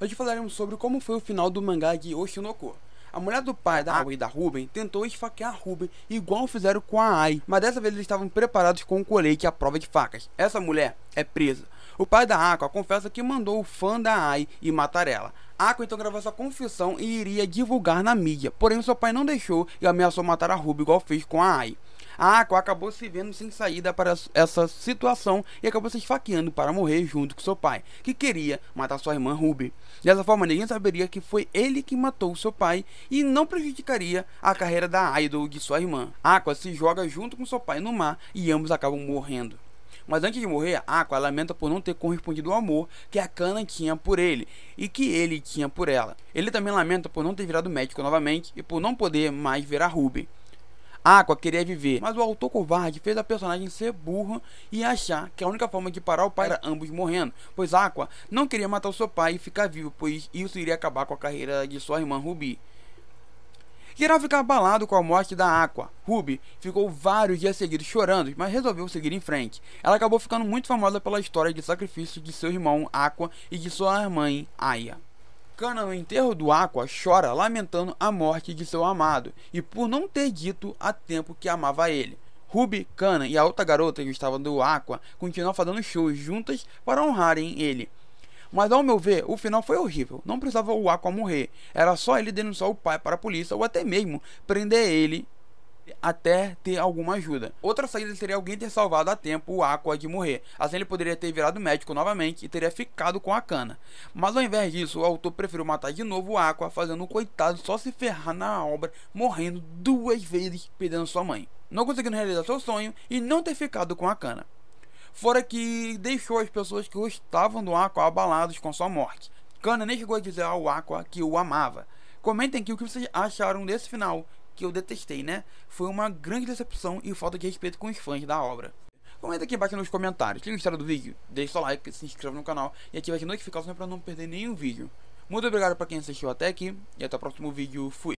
Hoje falaremos sobre como foi o final do mangá de Oshinoko. A mulher do pai da Ai ah. e da Ruben tentou esfaquear Ruben, igual fizeram com a Ai, mas dessa vez eles estavam preparados com um colete à prova de facas. Essa mulher é presa. O pai da Aqua confessa que mandou o fã da Ai e matar ela. Aqua ah, então gravou sua confissão e iria divulgar na mídia, porém seu pai não deixou e ameaçou matar a Ruby igual fez com a Ai. A Aqua acabou se vendo sem saída para essa situação e acabou se esfaqueando para morrer junto com seu pai, que queria matar sua irmã Ruby. Dessa forma, ninguém saberia que foi ele que matou seu pai e não prejudicaria a carreira da idol de sua irmã. A Aqua se joga junto com seu pai no mar e ambos acabam morrendo. Mas antes de morrer, Aqua lamenta por não ter correspondido ao amor que a Kana tinha por ele e que ele tinha por ela. Ele também lamenta por não ter virado médico novamente e por não poder mais ver a Ruby. Aqua queria viver, mas o autor covarde fez a personagem ser burra e achar que a única forma de parar o pai era ambos morrendo, pois Aqua não queria matar o seu pai e ficar vivo, pois isso iria acabar com a carreira de sua irmã Ruby. Geral ficar abalado com a morte da Aqua. Ruby ficou vários dias seguidos chorando, mas resolveu seguir em frente. Ela acabou ficando muito famosa pela história de sacrifício de seu irmão Aqua e de sua mãe Aya. Kana, no enterro do Aqua, chora lamentando a morte de seu amado e por não ter dito a tempo que amava ele. Ruby, Kana e a outra garota que estava do Aqua continuam fazendo shows juntas para honrarem ele. Mas ao meu ver, o final foi horrível. Não precisava o Aqua morrer. Era só ele denunciar o pai para a polícia ou até mesmo prender ele até ter alguma ajuda. Outra saída seria alguém ter salvado a tempo o Aqua de morrer. Assim ele poderia ter virado médico novamente e teria ficado com a cana. Mas ao invés disso, o autor preferiu matar de novo o Aqua, fazendo o coitado só se ferrar na obra, morrendo duas vezes perdendo sua mãe. Não conseguindo realizar seu sonho e não ter ficado com a cana fora que deixou as pessoas que gostavam do Aqua abalados com sua morte. Kana nem chegou a dizer ao Aqua que o amava. Comentem aqui o que vocês acharam desse final, que eu detestei, né? Foi uma grande decepção e falta de respeito com os fãs da obra. Comenta aqui embaixo nos comentários. Se gostaram do vídeo, deixe seu like, se inscreva no canal e ative as notificações para não perder nenhum vídeo. Muito obrigado para quem assistiu até aqui e até o próximo vídeo. Fui!